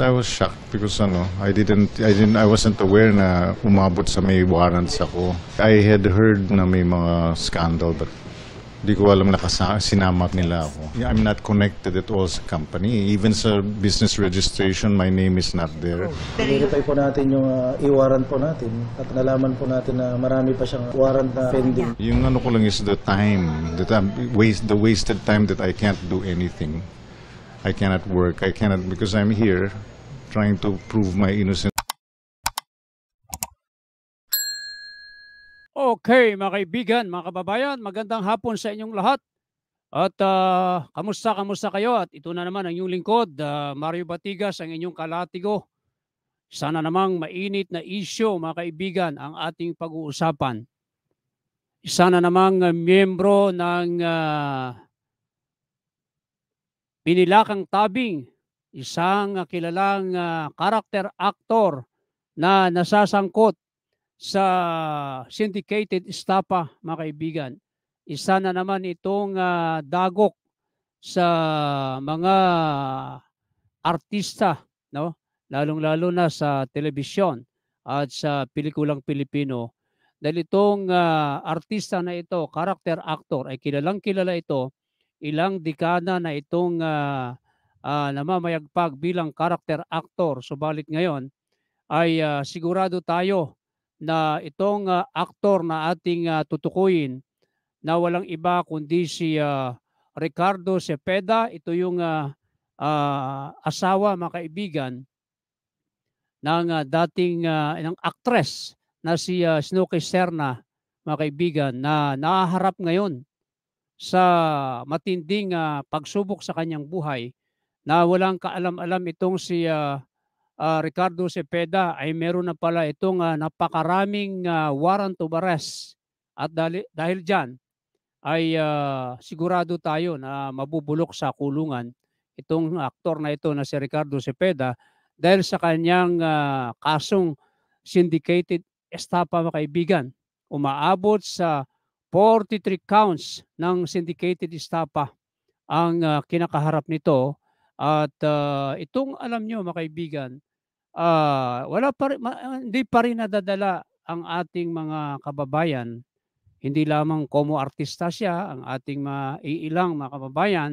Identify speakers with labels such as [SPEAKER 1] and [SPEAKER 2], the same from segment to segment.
[SPEAKER 1] I was shocked because ano, I didn't I didn't I wasn't aware na umabot sa may warrants ako. I had heard na may mga scandal but di ko alam na sinama nila ako. I'm not connected at all sa company. Even sa business registration, my name is not there.
[SPEAKER 2] Verify po natin yung uh, i-warrant po natin at nalaman po natin
[SPEAKER 1] na marami pa siyang warrant na pending. Yung ano ko lang is the time, the, waste, the wasted time that I can't do anything. I cannot work. I cannot because I'm here trying to prove my innocence.
[SPEAKER 2] Okay, mga kaibigan, mga kababayan, magandang hapon sa inyong lahat. At uh, kamusta, kamusta kayo? At ito na naman ang inyong lingkod, uh, Mario Batigas, ang inyong kalatigo. Sana namang mainit na isyo, mga kaibigan, ang ating pag-uusapan. Sana namang ah, miyembro ng uh, Pinilakang Tabing, isang kilalang uh, ah, character actor na nasasangkot sa syndicated estafa, mga kaibigan. Isa na naman itong uh, dagok sa mga artista, no? lalong-lalo na sa telebisyon at sa pelikulang Pilipino. Dahil itong uh, artista na ito, character actor, ay kilalang kilala ito ilang dekada na itong uh, uh, namamayagpag bilang character actor. Subalit ngayon ay uh, sigurado tayo na itong uh, aktor na ating uh, tutukuyin na walang iba kundi si uh, Ricardo Cepeda. Ito yung uh, uh, asawa, mga kaibigan, ng uh, dating uh, ng actress na si uh, Snooki Serna, mga kaibigan, na nahaharap ngayon sa matinding uh, pagsubok sa kanyang buhay na walang kaalam-alam itong si uh, uh, Ricardo Cepeda ay meron na pala itong uh, napakaraming uh, warrant of arrest at dahil, dahil dyan ay uh, sigurado tayo na mabubulok sa kulungan itong aktor na ito na si Ricardo Cepeda dahil sa kanyang uh, kasong syndicated estafa mga umaabot sa 43 counts ng syndicated estafa ang uh, kinakaharap nito at uh, itong alam nyo mga kaibigan, uh, wala pa rin, ma, hindi pa rin nadadala ang ating mga kababayan. Hindi lamang como artista siya, ang ating mga iilang mga kababayan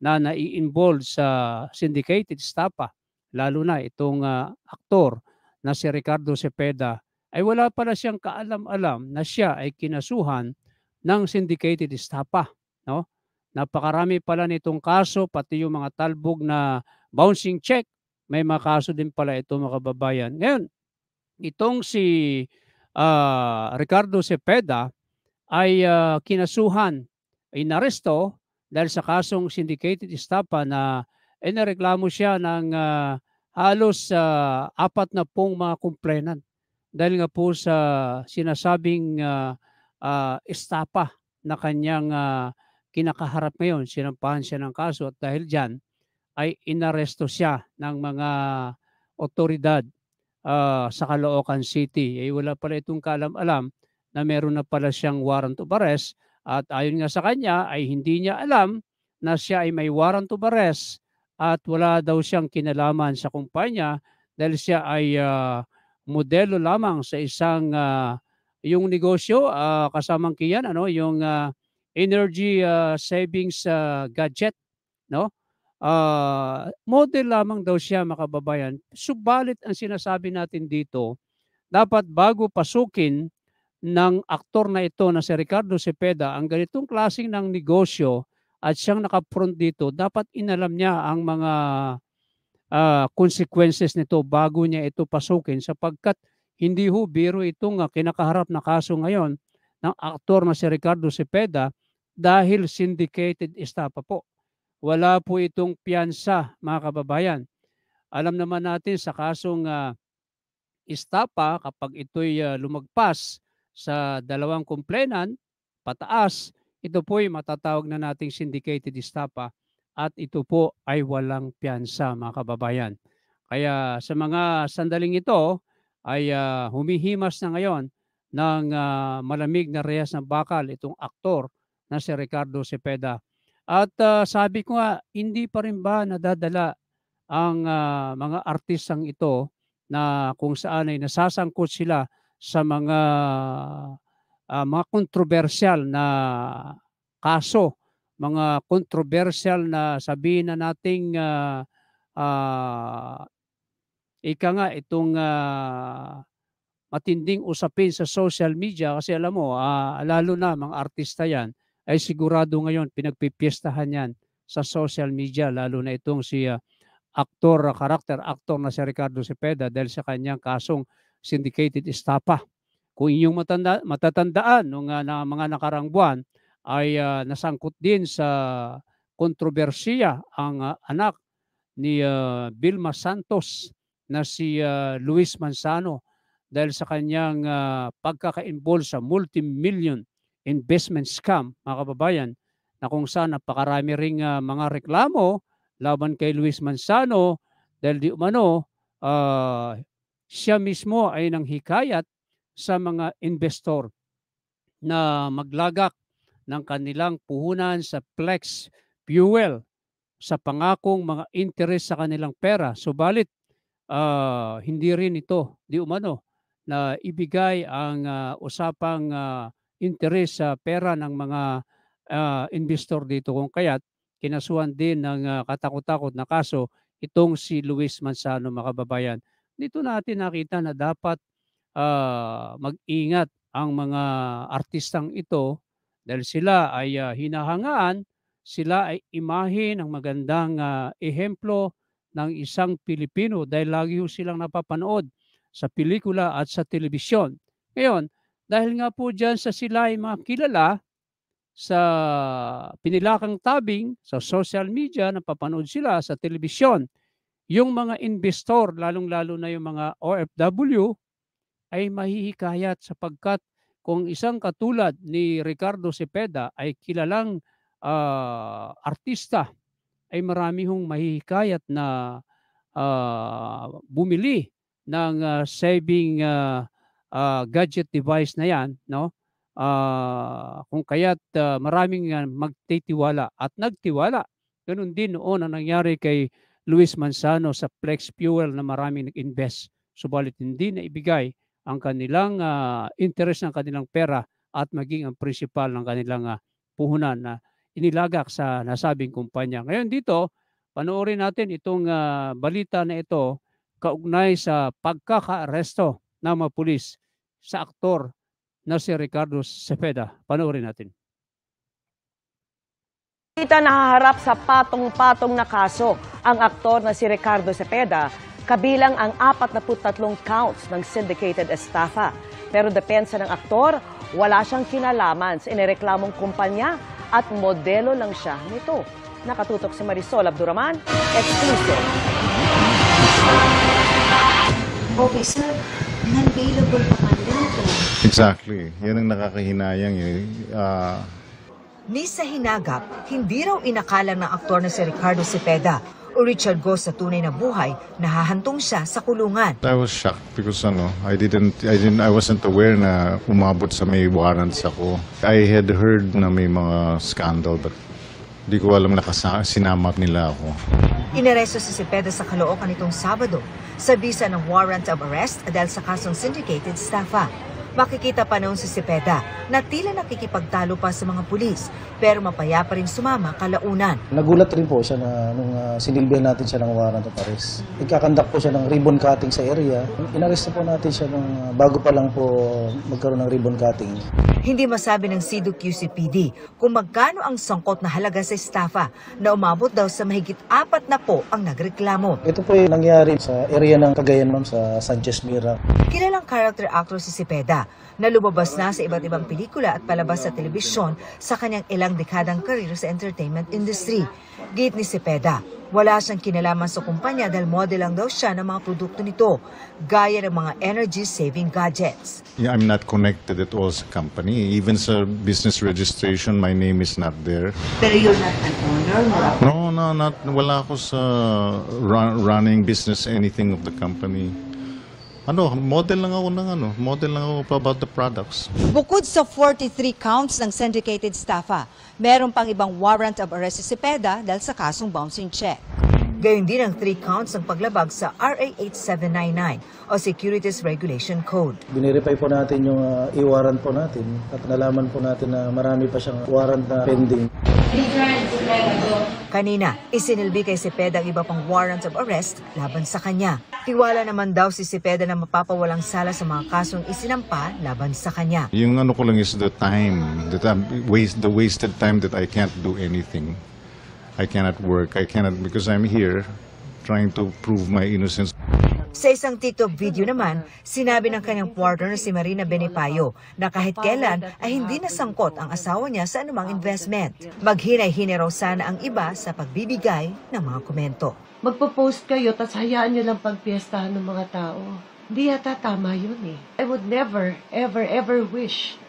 [SPEAKER 2] na nai-involve sa syndicated estafa, lalo na itong uh, aktor na si Ricardo Cepeda, ay wala pala siyang kaalam-alam na siya ay kinasuhan ng syndicated estafa. No? Napakarami pala nitong kaso, pati yung mga talbog na bouncing check. May mga kaso din pala ito mga kababayan. Ngayon, itong si uh, Ricardo Cepeda ay uh, kinasuhan, inaresto dahil sa kasong syndicated estafa na inareklamo siya ng uh, halos uh, apat na pong mga complainant dahil nga po sa sinasabing uh, uh, estapa na kanyang uh, kinakaharap ngayon. Sinampahan siya ng kaso at dahil dyan ay inaresto siya ng mga otoridad uh, sa Caloocan City. Ay eh, wala pala itong kalam-alam na meron na pala siyang warrant of arrest at ayon nga sa kanya ay hindi niya alam na siya ay may warrant of arrest at wala daw siyang kinalaman sa kumpanya dahil siya ay uh, modelo lamang sa isang uh, yung negosyo uh, kasamang kiyan ano yung uh, energy uh, savings uh, gadget no uh, model lamang daw siya makababayan subalit ang sinasabi natin dito dapat bago pasukin ng aktor na ito na si Ricardo Cepeda ang ganitong klasing ng negosyo at siyang nakapront dito dapat inalam niya ang mga uh, consequences nito bago niya ito pasukin sapagkat hindi ho biro itong ah, kinakaharap na kaso ngayon ng aktor na si Ricardo Cepeda dahil syndicated estafa po. Wala po itong piyansa mga kababayan. Alam naman natin sa kasong uh, estafa kapag ito'y uh, lumagpas sa dalawang kumplenan pataas, ito po'y matatawag na nating syndicated estafa at ito po ay walang piyansa mga kababayan. Kaya sa mga sandaling ito, ay uh, humihimas na ngayon ng uh, malamig na rehas ng bakal itong aktor na si Ricardo Cepeda. At uh, sabi ko nga, hindi pa rin ba nadadala ang uh, mga artisang ito na kung saan ay nasasangkot sila sa mga uh, mga kontrobersyal na kaso, mga kontrobersyal na sabihin na nating uh, uh, ika nga itong uh, matinding usapin sa social media kasi alam mo, uh, lalo na mga artista yan, ay sigurado ngayon pinagpipiestahan yan sa social media, lalo na itong si uh, aktor, uh, karakter aktor na si Ricardo Cepeda dahil sa kanyang kasong syndicated estafa. Kung inyong matanda, matatandaan nung uh, na, mga nakarang buwan ay uh, nasangkot din sa kontrobersiya ang uh, anak ni uh, Vilma Santos na si uh, Luis Manzano dahil sa kanyang uh, ah, pagkaka-involve sa multi-million investment scam, mga kababayan, na kung saan napakarami ring uh, mga reklamo laban kay Luis Manzano dahil di umano uh, siya mismo ay nanghikayat sa mga investor na maglagak ng kanilang puhunan sa flex Fuel sa pangakong mga interes sa kanilang pera. Subalit, uh, hindi rin ito di umano na ibigay ang uh, usapang uh, interes sa pera ng mga uh, investor dito kung kaya't kinasuhan din ng uh, katakot-takot na kaso itong si Luis Manzano makababayan. Dito natin nakita na dapat uh, mag-ingat ang mga artistang ito dahil sila ay uh, hinahangaan, sila ay imahe ng magandang uh, ehemplo ng isang Pilipino dahil lagi ho silang napapanood sa pelikula at sa telebisyon. Ngayon, dahil nga po dyan sa sila ay makilala sa pinilakang tabing, sa social media, papanood sila sa telebisyon. Yung mga investor, lalong-lalo na yung mga OFW, ay mahihikayat sapagkat kung isang katulad ni Ricardo Cepeda ay kilalang uh, artista ay marami hong mahihikayat na uh, bumili ng uh, saving uh, uh, gadget device na 'yan, no? Uh, kung kaya't uh, maraming uh, magtitiwala at nagtiwala. Ganun din noon ang nangyari kay Luis Manzano sa Flex Fuel na maraming nag-invest. Subalit hindi na ibigay ang kanilang uh, interest ng kanilang pera at maging ang principal ng kanilang uh, puhunan na uh, inilagak sa nasabing kumpanya. Ngayon dito, panoorin natin itong uh, balita na ito kaugnay sa pagkakaaresto ng mga pulis sa aktor na si Ricardo Cepeda. Panoorin natin.
[SPEAKER 1] Kita
[SPEAKER 3] nahaharap sa patong-patong na kaso ang aktor na si Ricardo Cepeda kabilang ang 43 counts ng syndicated estafa. Pero depensa ng aktor, wala siyang kinalaman sa inireklamong kumpanya at modelo lang siya nito. Nakatutok si Marisol Abduraman, exclusive. Okay, sir. Non-bailable pa man
[SPEAKER 1] din Exactly. Yan ang nakakahinayang. Eh. Uh...
[SPEAKER 3] Ni sa hinagap, hindi raw inakala ng aktor na si Ricardo Cepeda o Richard Go sa tunay na buhay, nahahantong siya sa kulungan.
[SPEAKER 1] I was shocked because ano, I didn't, I didn't, I wasn't aware na umabot sa may warrants ako. I had heard na may mga scandal but di ko alam na sinamap nila ako.
[SPEAKER 3] Inaresto si Cepeda sa Caloocan itong Sabado sa bisa ng warrant of arrest dahil sa kasong syndicated staffa. Makikita pa noon si Cepeda na tila nakikipagtalo pa sa mga pulis pero mapaya pa rin sumama kalaunan.
[SPEAKER 2] Nagulat rin po siya na nung uh, sinilbihan natin siya ng warrant of arrest. Nagkakandak po siya ng ribbon cutting sa area. Inarrest po natin siya ng, uh, ah, bago pa lang po magkaroon ng ribbon cutting.
[SPEAKER 3] Hindi masabi ng SIDO QCPD kung magkano ang sangkot na halaga sa estafa na umabot daw sa mahigit apat na po ang nagreklamo. Ito po
[SPEAKER 2] yung nangyari sa area ng Cagayan ma'am sa Sanchez Mira.
[SPEAKER 3] Kilalang character actor si Cepeda na lumabas na sa iba't ibang pelikula at palabas sa telebisyon sa kanyang ilang dekadang karir sa entertainment industry. Gate ni Cepeda, wala siyang kinalaman sa kumpanya dahil model lang daw siya ng mga produkto nito, gaya ng mga energy-saving gadgets.
[SPEAKER 1] Yeah, I'm not connected at all sa company. Even sa business registration, my name is not there.
[SPEAKER 3] Pero you're not an owner?
[SPEAKER 1] No, no, not, wala ako sa run, running business anything of the company. Ano, model lang ako ng ano, model lang ako about the products.
[SPEAKER 3] Bukod sa 43 counts ng syndicated staffa, ah, meron pang ibang warrant of arrest si Peda dahil sa kasong bouncing check. Gayun din ang 3 counts ng paglabag sa RA 8799 o Securities Regulation Code.
[SPEAKER 2] Binirify po natin yung uh, i-warrant po natin at nalaman po natin na marami pa siyang warrant na pending.
[SPEAKER 3] Three grants lang Kanina, isinilbi kay Cepeda ang iba pang warrant of arrest laban sa kanya. Tiwala naman daw si Cepeda na mapapawalang sala sa mga kasong isinampa laban sa kanya.
[SPEAKER 1] Yung ano ko lang is the time, the, time, waste, the wasted time that I can't do anything. I cannot work, I cannot because I'm here trying to prove my innocence.
[SPEAKER 3] Sa isang TikTok video naman, sinabi ng kanyang partner na si Marina Benipayo na kahit kailan ay hindi nasangkot ang asawa niya sa anumang investment. Maghinay-hinay raw sana ang iba sa pagbibigay ng mga komento. Magpo-post kayo, tapos hayaan niyo lang pagpiestahan ng mga tao. Hindi yata tama yun eh. I would never, ever, ever wish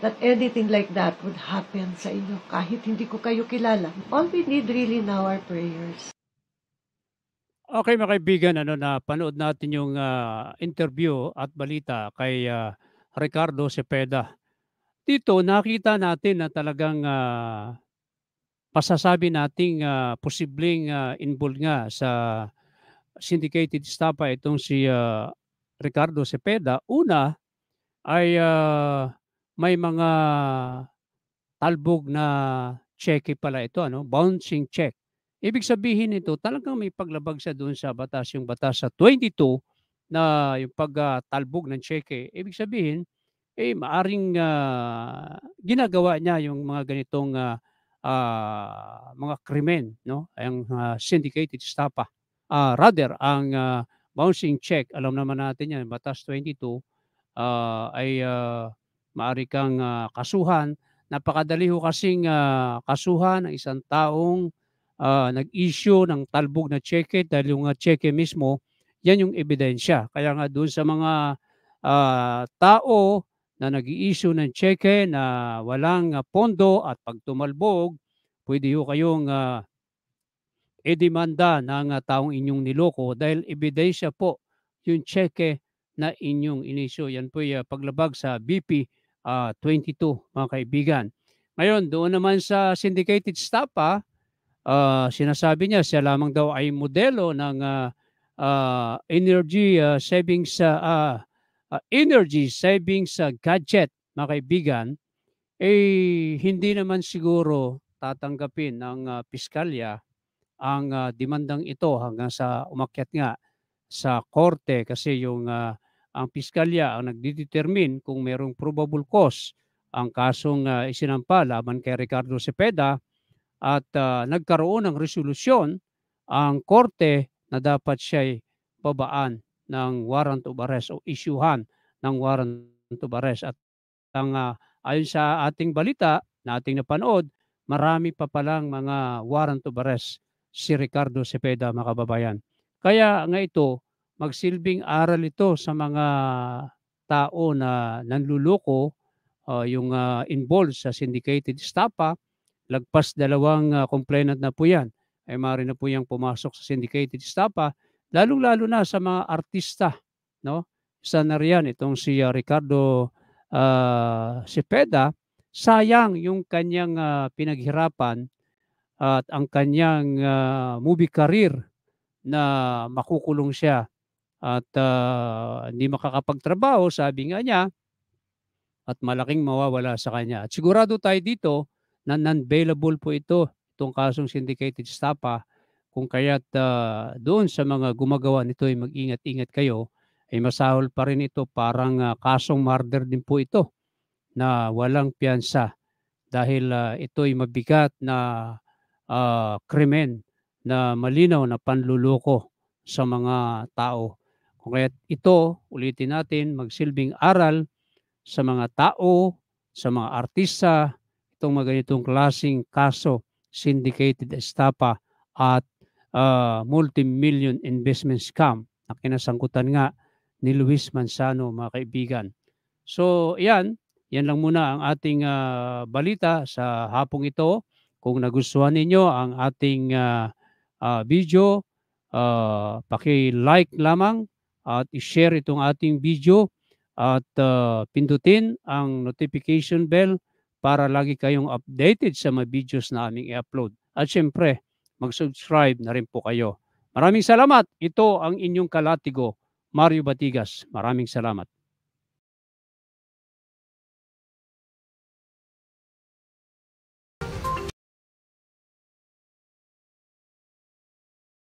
[SPEAKER 3] that anything like that would happen sa inyo kahit hindi ko kayo kilala. All we need really now are prayers.
[SPEAKER 2] Okay mga kaibigan, ano na panood natin yung ah, interview at balita kay ah, Ricardo Cepeda. Dito nakita natin na talagang ah, pasasabi nating ah, posibleng ah, involved nga sa syndicated estafa itong si ah, Ricardo Cepeda. Una ay ah, may mga talbog na cheque pala ito, ano, bouncing check Ibig sabihin nito, talagang may paglabag sa doon sa batas, yung batas sa 22 na yung pagtalbog uh, ng cheque. Ibig sabihin, eh maaring uh, ginagawa niya yung mga ganitong uh, uh, mga krimen, no? Ang uh, syndicated estafa. Uh, rather, ang uh, bouncing check, alam naman natin yan, batas 22 uh, ay uh, maari kang uh, kasuhan. Napakadali ho kasing uh, kasuhan ng isang taong uh, nag-issue ng talbog na cheque dahil yung uh, cheque mismo, yan yung ebidensya. Kaya nga doon sa mga uh, tao na nag-i-issue ng cheque na walang uh, pondo at pagtumalbog, pwede ho kayong uh, edimanda ng uh, taong inyong niloko dahil ebidensya po yung cheque na inyong inisyo. Yan po yung paglabag sa BP uh, 22 mga kaibigan. Ngayon, doon naman sa syndicated staff ah, uh, sinasabi niya siya lamang daw ay modelo ng uh, uh, energy uh, savings uh, uh, energy savings uh, gadget makaibigan kaibigan eh hindi naman siguro tatanggapin ng uh, piskalya ang uh, demandang ito hanggang sa umakyat nga sa korte kasi yung uh, ang piskalya ang nagdidetermine kung merong probable cause ang kasong uh, isinampa laban kay Ricardo Cepeda at uh, nagkaroon ng resolusyon ang korte na dapat siya'y babaan ng warrant of arrest o isyuhan ng warrant of arrest. At ang, uh, ayon sa ating balita na ating napanood, marami pa palang mga warrant of arrest si Ricardo Cepeda, mga kababayan. Kaya nga ito, magsilbing aral ito sa mga tao na nanluloko uh, yung uh, involved sa syndicated estafa Lagpas dalawang uh, complainant na po yan ay eh, maaari na po yung pumasok sa syndicated estafa, ah, lalong-lalo na sa mga artista. No? Isa na riyan itong si uh, Ricardo uh, Cepeda. Sayang yung kanyang uh, pinaghirapan at ang kanyang uh, movie career na makukulong siya at uh, hindi makakapagtrabaho, sabi nga niya, at malaking mawawala sa kanya. At sigurado tayo dito, na non available po ito, itong kasong syndicated stapa. Ah. Kung kaya't uh, doon sa mga gumagawa nito ay mag-ingat-ingat kayo, ay masahol pa rin ito. Parang uh, kasong murder din po ito na walang piyansa dahil uh, ito ay mabigat na uh, krimen na malinaw na panluloko sa mga tao. Kung kaya ito, ulitin natin, magsilbing aral sa mga tao, sa mga artista, itong mga ganitong klaseng kaso, syndicated estafa at uh, multi-million investment scam na kinasangkutan nga ni Luis Manzano mga kaibigan. So yan, yan lang muna ang ating uh, balita sa hapong ito. Kung nagustuhan ninyo ang ating uh, uh, video, uh, paki-like lamang at i-share itong ating video at uh, pindutin ang notification bell para lagi kayong updated sa mga videos na aming i-upload. At syempre, mag-subscribe na rin po kayo. Maraming salamat. Ito ang inyong kalatigo, Mario Batigas. Maraming salamat.